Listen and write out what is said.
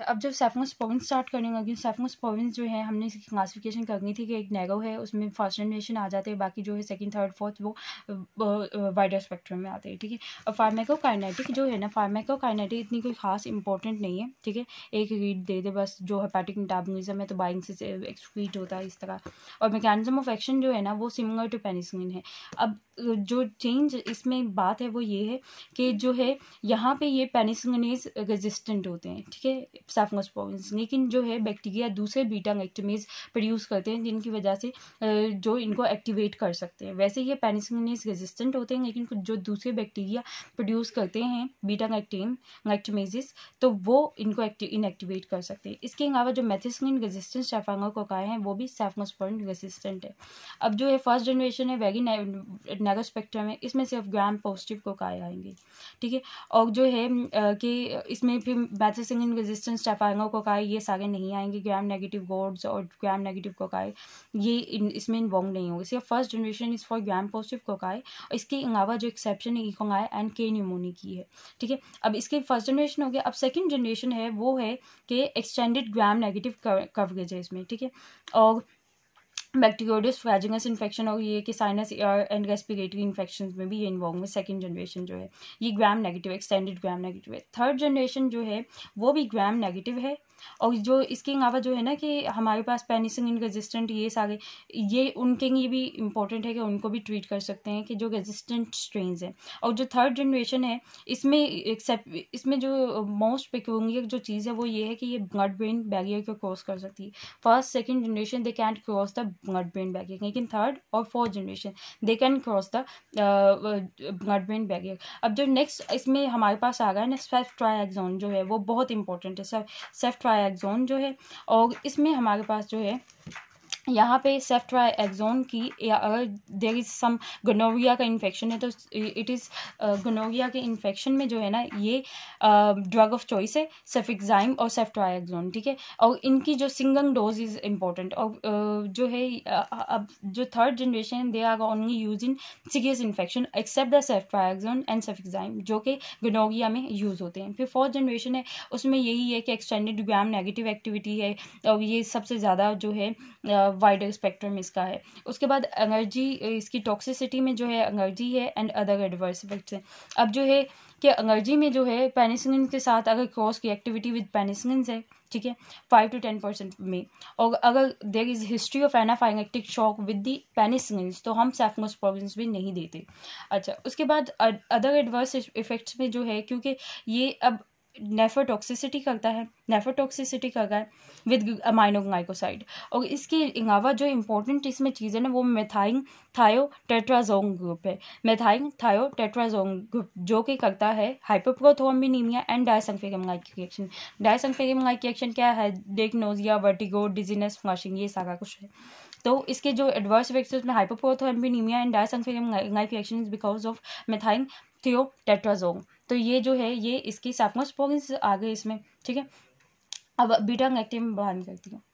अच्छा अब जब सेफोस पोविंस स्टार्ट करने लगी सेफोस पोविंस जो है हमने इसकी क्लासिफिकेशन करनी थी कि एक नेगो है उसमें फर्स्ट जनरेशन आ जाते हैं बाकी जो है सेकंड थर्ड फोर्थ वो वाइडर स्पेक्ट्रम में आते हैं ठीक है अब काइनेटिक जो है ना फार्मेको काइनेटिक इतनी कोई खास इंपॉर्टेंट नहीं है ठीक है एक रीड दे दे बस जो हेपेटिक मेटाबोलिज्म है तो बाइंग से एक्सक्रीट होता है इस तरह और मैकेनिज्म ऑफ एक्शन जो है ना वो सिमिलर टू पेनिसिलिन है अब जो चेंज इसमें बात है वो ये है कि जो है यहाँ पर ये पेनिसिलिन रेजिस्टेंट होते हैं ठीक है स्टाफोस्पोमिन्स लेकिन जो है बैक्टीरिया दूसरे बीटा लैक्टमेज प्रोड्यूस करते हैं जिनकी वजह से जो इनको एक्टिवेट कर सकते हैं वैसे ये पेनिसिलिनिस रेजिस्टेंट होते हैं लेकिन जो दूसरे बैक्टीरिया प्रोड्यूस करते हैं बीटा लैक्टेम एक्टमेजिस तो वो इनको इनएक्टिवेट कर सकते हैं इसके अलावा जो मेथिस्किन रेजिस्टेंट सेफांगो को कहा है वो भी स्टाफोस्पोमिन रेजिस्टेंट है अब जो है फर्स्ट जनरेशन है वेगी नेगो स्पेक्ट्रम है इसमें सिर्फ ग्राम पॉजिटिव को कहा जाएंगे ठीक है और जो है कि इसमें फिर मैथिस्किन रेजिस्टेंस स्टेफानो कोकाई ये सागे नहीं आएंगे ग्राम नेगेटिव गोड्स और ग्राम नेगेटिव कोकाई ये इसमें इन्वॉल्व नहीं होगा इसलिए first generation is for gram positive cocci इसके अलावा जो एक्सेप्शन है इकोंगाई एंड के न्यूमोनी की है ठीक है अब इसके फर्स्ट जनरेशन हो गया अब सेकेंड जनरेशन है वो है कि एक्सटेंडेड ग्राम नेगेटिव कवरेज है इसमें ठीक है और बैक्टीरियोडिस फैजिंगस इन्फेक्शन और ये कि साइनस एंड रेस्पिरेटरी इन्फेक्शन में भी ये इन्वॉल्व है सेकेंड जनरेशन जो है ये gram negative extended gram negative है थर्ड जनरेशन जो है वो भी ग्राम नेगेटिव है और जो इसके अलावा जो है ना कि हमारे पास पेनिसिन इन रेजिस्टेंट ये सारे ये उनके लिए भी इम्पोर्टेंट है कि उनको भी ट्रीट कर सकते हैं कि जो रेजिस्टेंट स्ट्रेन है और जो थर्ड जनरेशन है इसमें एक्सेप्ट इसमें जो मोस्ट पेक्यूंगियर जो चीज़ है वो ये है कि ये ब्लड ब्रेन बैरियर को क्रॉस कर सकती है first second generation they can't cross the blood brain barrier लेकिन थर्ड और fourth generation they can cross the blood brain barrier अब जो नेक्स्ट इसमें हमारे पास आ गया है ना सेफ ट्राइजोन जो है वो बहुत इंपॉर्टेंट है सेफ सेफ ट्रायाक्जोन जो है और इसमें हमारे पास जो है यहाँ पे सेफ्ट्रा एग्जोन की अगर देर इज़ सम गनोरिया का इन्फेक्शन है तो इट इज़ गनोरिया के इन्फेक्शन में जो है ना ये ड्रग ऑफ चॉइस है सेफिक्जाइम और सेफ्ट्रा एग्जोन ठीक है और इनकी जो सिंगल डोज इज़ इम्पोर्टेंट और uh, जो है uh, अब जो third generation they are only use in serious infection except the ceftriaxone and cefixime जो कि गनोरिया में यूज़ होते हैं फिर फोर्थ जनरेशन है उसमें यही है कि एक्सटेंडेड ग्राम नेगेटिव एक्टिविटी है और ये सबसे ज़्यादा जो है uh, वाइडर स्पेक्ट्रम इसका है उसके बाद एनर्जी इसकी टॉक्सिसिटी में जो है एनर्जी है एंड अदर एडवर्स इफेक्ट्स हैं अब जो है कि एनर्जी में जो है पेनिसिलिन के साथ अगर क्रॉस की एक्टिविटी विद पेनिसिलिन है ठीक है फाइव टू टेन परसेंट में और अगर there is history of anaphylactic shock with the penicillin तो हम सेफमोस प्रॉब्लम्स भी नहीं देते अच्छा उसके बाद अदर एडवर्स इफेक्ट्स में जो है क्योंकि ये अब नेफोटॉक्सिसिटी करता है नेफोटॉक्सिसिटी कर रहा है विद अमाइनो ग्लाइकोसाइड और इसके अलावा जो इंपॉर्टेंट इसमें चीज़ें ना वो मेथाइन थायो टेट्राजोंग ग्रुप है मेथाइन थायो टेट्राजोंग ग्रुप जो कि करता है hypoprothrombinemia and disulfiram like reaction disulfiram reaction क्या है डेकनोजिया वर्टिगो डिजीनेस फ्लैशिंग ये सारा कुछ है तो इसके जो एडवर्स इफेक्ट्स उसमें hypoprothrombinemia and disulfiram like reaction is because of methylthiotetrazole तो ये जो है ये इसकी साफमोस्पोगिन आ गई इसमें ठीक है अब बीटा एक्टिव में बाहर निकलती है